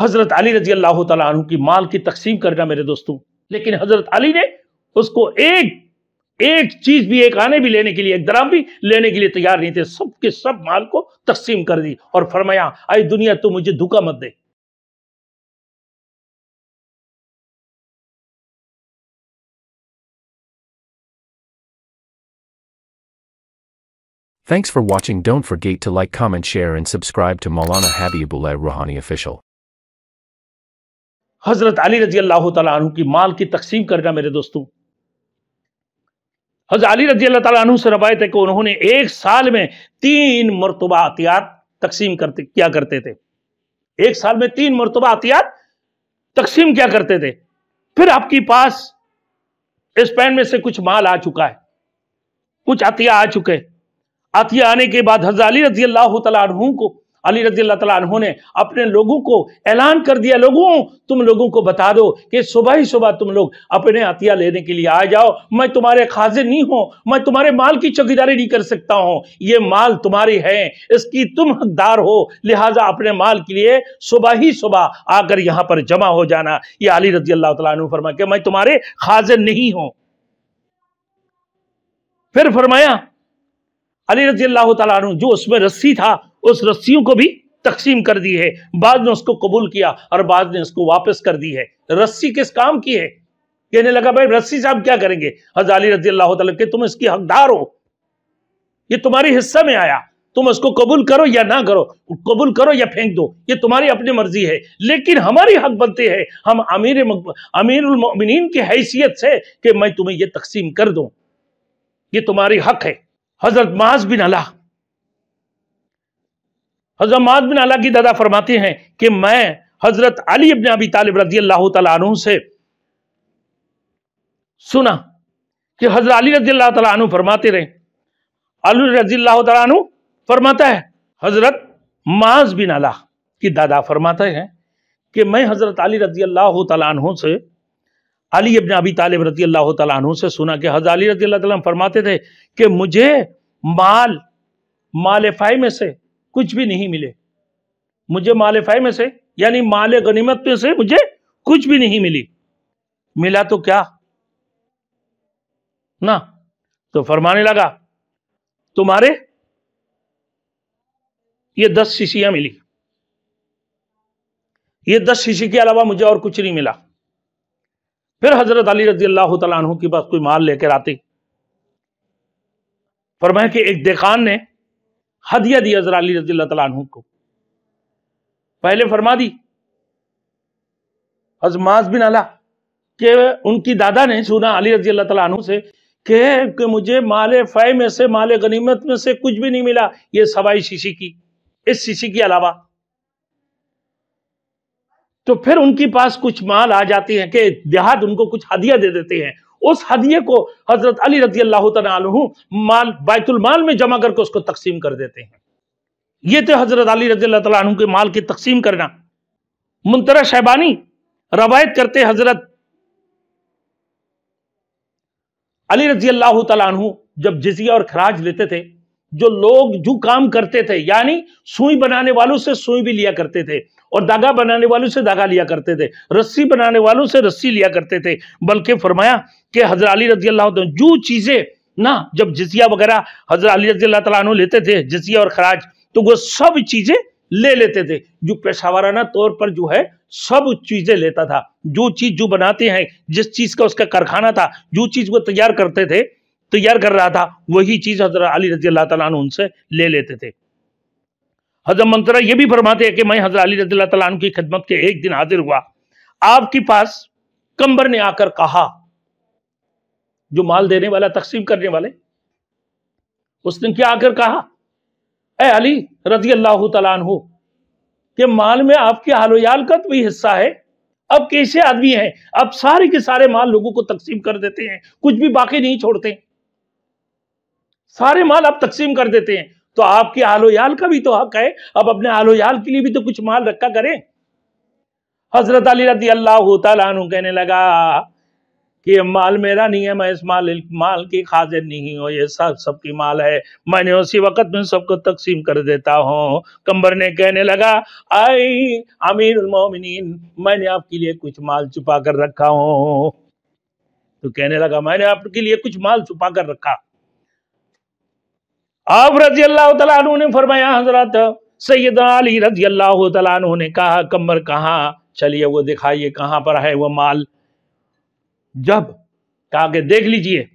हज़रत अली रजी अल्लाह तु की माल की तकसीम करना मेरे दोस्तों लेकिन हज़रत अली ने उसको एक एक चीज़ भी एक आने भी लेने के लिए एक दराम भी लेने के लिए तैयार नहीं थे सबके सब माल को तकसीम कर दी और फरमाया आई दुनिया तू मुझे धोखा मत दे Thanks for watching. Don't forget to like, comment, share, and subscribe to Maulana Habibullah Rouhani Official. हज़रत अली रजी अल्लाह तु की माल की तकसीम करना मेरे दोस्तों हज़रत अली रजी अल्लाह तु से रवायत है कि उन्होंने एक साल में तीन मरतबा अतियात तकसीम करते क्या करते थे एक साल में तीन मरतबा अतियात तकसीम क्या करते थे फिर आपके पास इस पैन में से कुछ माल आ चुका है कुछ अतिया आ चुके अतिया आने के बाद हज़रत अली रजी अल्लाह तु को अली रजी अल्लाह तला ने अपने लोगों को ऐलान कर दिया लोगों तुम लोगों को बता दो कि सुबह ही सुबह तुम लोग अपने अतिया लेने के लिए आ जाओ मैं तुम्हारे खाजे नहीं हूं मैं तुम्हारे माल की चौकीदारी नहीं कर सकता हूं ये माल तुम्हारी है इसकी तुम हकदार हो लिहाजा अपने माल के लिए सुबह ही सुबह आकर यहां पर जमा हो जाना ये अली रजी अल्लाह तु फरमा के मैं तुम्हारे खाजे नहीं हूं फिर फरमाया अली रजी अल्लाह तु जो उसमें रस्सी था उस रस्सियों को भी तकसीम कर दी है बाद ने उसको कबूल किया और बाद ने उसको वापस कर दी है रस्सी किस काम की है कहने लगा भाई रस्सी साहब क्या करेंगे हजाली रजी अल्लाह के तुम इसकी हकदार हो ये तुम्हारे हिस्सा में आया तुम उसको कबूल करो या ना करो कबूल करो या फेंक दो ये तुम्हारी अपनी मर्जी है लेकिन हमारी हक बनते हैं हम अमीर अमीर उलमिन की हैसियत से कि मैं तुम्हें ये तकसीम कर दूं ये तुम्हारी हक है हजरत माज बिन अल्लाह हजरत बिन अला की दादा फरमाते हैं कि मैं हजरत अली अबिन अबी तालिब रजी अल्लाह तु से सुना कि हजरत अली रजी अल्लाह तु फरमाते रहे अली रजी अल्लाह तु फरमाता है हजरत माज बिन अला की दादा फरमाते हैं कि मैं हजरत अली रजी अल्लाह तु से अली अबिन अबी तालिब रजी अल्लाह तु से सुना कि हजरत अली रजी अल्लाह तरमाते थे कि मुझे माल माल फाई में से कुछ भी नहीं मिले मुझे माले फाय में से यानी माले गनीमत में से मुझे कुछ भी नहीं मिली मिला तो क्या ना तो फरमाने लगा तुम्हारे ये दस शीशियां मिली ये दस शीशी के अलावा मुझे और कुछ नहीं मिला फिर हजरत अली रजी अल्लाह तला के पास कोई माल लेकर आते फरमाया कि एक देखान ने हदिया दी हजरा अली रजी तु को पहले फरमा दी अजमाज बिन अला के उनकी दादा ने सुना अली रजी तु से के, के मुझे माले फय में से माले गनीमत में से कुछ भी नहीं मिला ये सवाई शीशी की इस शीशी के अलावा तो फिर उनके पास कुछ माल आ जाते हैं कि देहात उनको कुछ हदिया दे देते हैं उस हदिये को हजरत अली रजी अल्लाह माल बैतुलमाल में जमा करके उसको तकसीम कर देते हैं ये थे हजरत अली रजी अल्लाह के माल की तकसीम करना मुंतरा शहबानी रवायत करते हजरत अली रजी अल्लाह जब जिजिया और खराज लेते थे जो लोग जो काम करते थे यानी सुई बनाने वालों से सुई भी लिया करते थे और धागा बनाने वालों से धागा लिया करते थे रस्सी बनाने वालों से रस्सी लिया करते थे बल्कि फरमाया कि हजरत अली रजी अल्लाह जो चीज़ें ना जब जिसिया वगैरह हजरत अली रजी अल्लाह तला लेते थे जिसिया और खराज तो वो सब चीज़ें ले लेते थे जो पेशावराना तौर पर जो है सब चीज़ें लेता था जो चीज़ जो बनाते हैं जिस चीज़ का उसका कारखाना था जो चीज़ वो तैयार करते थे तैयार कर रहा था वही चीज़ हजरत अली रजी अल्लाह तला उनसे ले लेते थे हजरत मंत्रा ये भी फरमाते हैं कि मैं हजरत अली रजील्ला तला की खिदमत के एक दिन हाजिर हुआ आपके पास कंबर ने आकर कहा जो माल देने वाला तकसीम करने वाले उसने क्या आकर कहा ए अली रजी अल्लाह तलान हो कि माल में आपके हालोयाल का भी तो हिस्सा है अब कैसे आदमी हैं अब सारे के सारे माल लोगों को तकसीम कर देते हैं कुछ भी बाकी नहीं छोड़ते सारे माल आप तकसीम कर देते हैं तो आपके आलोयाल का भी तो हक है अब अपने आलोयाल के लिए भी तो कुछ माल रखा करें हजरत अली रदी अल्लाह तु कहने लगा कि ये माल मेरा नहीं है मैं इस माल माल की खाजिर नहीं हूँ ये सब सबकी माल है मैंने उसी वक्त में सबको तकसीम कर देता हूँ कंबर ने कहने लगा आई अमीर मोमिन मैंने आपके लिए कुछ माल छुपा कर रखा हूँ तो कहने लगा मैंने आपके लिए कुछ माल छुपा कर रखा अब रजी अल्लाह तला ने फरमाया हजरत सैयद अली रजी अल्लाह ने कहा कमर कहाँ चलिए वो दिखाइए कहाँ पर है वो माल जब कहा के देख लीजिए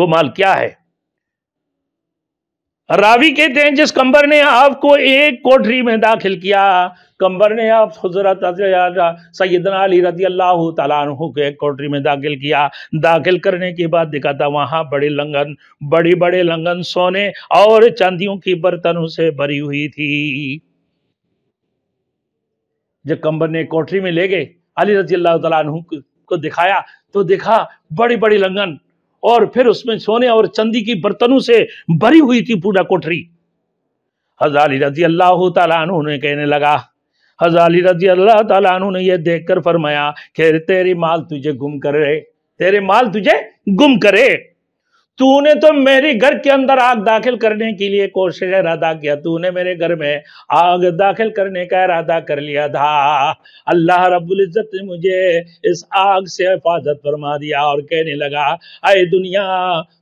वो माल क्या है रावी कहते हैं जिस कंबर ने आपको एक कोठरी में दाखिल किया कंबर ने आप हजरत सैदना अली रजी अल्लाह तु को एक कोठरी में दाखिल किया दाखिल करने के बाद देखा था वहाँ बड़े लंगन बड़े बड़े लंगन सोने और चांदियों की बर्तनों से भरी हुई थी जब कंबर ने कोठरी में ले गए अली रजी अल्लाह तु को दिखाया तो देखा बड़ी बड़ी लंगन और फिर उसमें सोने और चंदी की बर्तनों से भरी हुई थी पूजा कोठरी हजाली रजी अल्लाह ने कहने लगा हजाली रजी अल्लाह तु ने यह देख कर फरमाया खेर तेरी माल तुझे गुम करे तेरे माल तुझे गुम करे तूने तो मेरे घर के अंदर आग दाखिल करने के लिए कोशिश इरादा किया तूने मेरे घर में आग दाखिल करने का इरादा कर लिया था अल्लाह रब्बुल इज़्ज़त ने मुझे इस आग से हिफाजत फरमा दिया और कहने लगा अरे दुनिया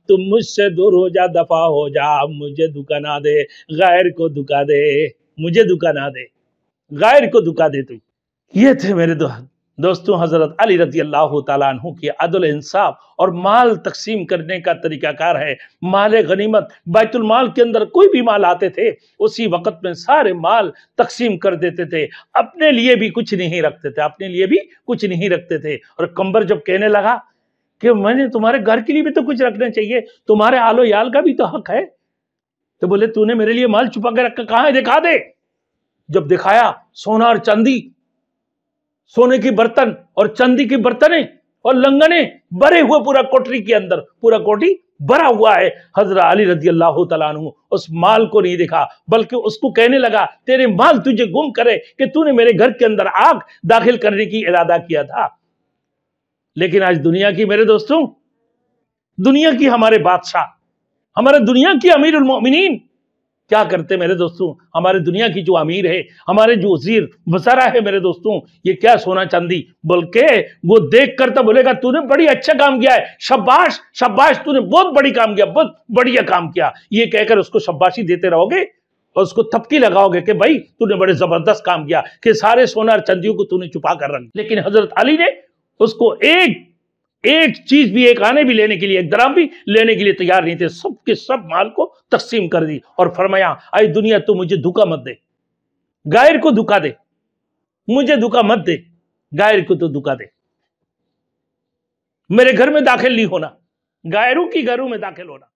तुम मुझसे दूर हो जा दफा हो जा मुझे दुका ना दे गैर को दुका दे मुझे दुका ना दे गैर को दुका दे तू ये थे मेरे दोस्त दोस्तों हज़रत अली रजी अल्लाह तु की अदल इंसाफ और माल तकसीम करने का तरीक़ाकार है माल गनीमत बैतुलमाल के अंदर कोई भी माल आते थे उसी वक़्त में सारे माल तकसीम कर देते थे अपने लिए भी कुछ नहीं रखते थे अपने लिए भी कुछ नहीं रखते थे और कंबर जब कहने लगा कि मैंने तुम्हारे घर के लिए भी तो कुछ रखना चाहिए तुम्हारे आलो याल का भी तो हक है तो बोले तूने मेरे लिए माल छुपा के रखा कहाँ है दिखा दे जब दिखाया सोना और चांदी सोने की बर्तन और चांदी की बर्तने और लंगने भरे हुए पूरा कोठरी के अंदर पूरा कोठी भरा हुआ है हजरा अली रजी अल्लाह उस माल को नहीं देखा बल्कि उसको कहने लगा तेरे माल तुझे गुम करे कि तूने मेरे घर के अंदर आग दाखिल करने की इरादा किया था लेकिन आज दुनिया की मेरे दोस्तों दुनिया की हमारे बादशाह हमारे दुनिया की अमीर उलमोमिन क्या करते मेरे दोस्तों हमारे दुनिया की जो अमीर है हमारे जो वजीर वसारा है मेरे दोस्तों ये क्या सोना चांदी बल्कि वो देख कर तो बोलेगा तूने बड़ी अच्छा काम किया है शब्बाश शब्बाश तूने बहुत बड़ी काम किया बहुत बढ़िया काम किया ये कहकर उसको शब्बाशी देते रहोगे और उसको थपकी लगाओगे कि भाई तूने बड़े जबरदस्त काम किया कि सारे सोना और चंदियों को तूने छुपा कर रख लेकिन हजरत अली ने उसको एक एक चीज भी एक आने भी लेने के लिए एक दराम भी लेने के लिए तैयार नहीं थे सब के सब माल को तकसीम कर दी और फरमाया आई दुनिया तू मुझे धोखा मत दे गायर को धोखा दे मुझे धोखा मत दे गायर को तो धोखा दे मेरे घर में दाखिल नहीं होना गायरों की घरों में दाखिल होना